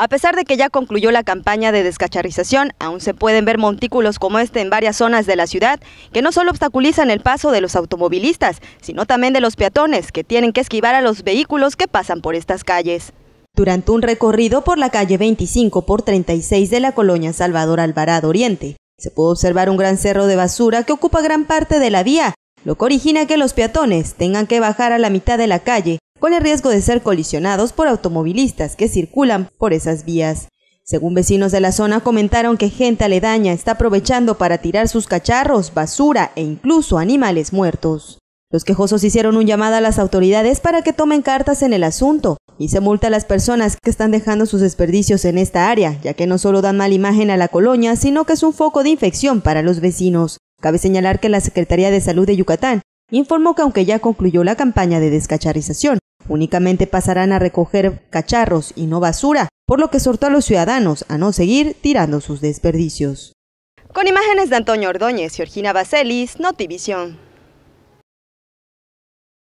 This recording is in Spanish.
A pesar de que ya concluyó la campaña de descacharización, aún se pueden ver montículos como este en varias zonas de la ciudad, que no solo obstaculizan el paso de los automovilistas, sino también de los peatones, que tienen que esquivar a los vehículos que pasan por estas calles. Durante un recorrido por la calle 25 por 36 de la colonia Salvador Alvarado Oriente, se puede observar un gran cerro de basura que ocupa gran parte de la vía, lo que origina que los peatones tengan que bajar a la mitad de la calle con el riesgo de ser colisionados por automovilistas que circulan por esas vías. Según vecinos de la zona comentaron que gente aledaña está aprovechando para tirar sus cacharros, basura e incluso animales muertos. Los quejosos hicieron un llamado a las autoridades para que tomen cartas en el asunto y se multa a las personas que están dejando sus desperdicios en esta área, ya que no solo dan mala imagen a la colonia, sino que es un foco de infección para los vecinos. Cabe señalar que la Secretaría de Salud de Yucatán informó que aunque ya concluyó la campaña de descacharización, Únicamente pasarán a recoger cacharros y no basura, por lo que exhortó a los ciudadanos a no seguir tirando sus desperdicios. Con imágenes de Antonio Ordóñez, y Orgina Baselis, Notivisión.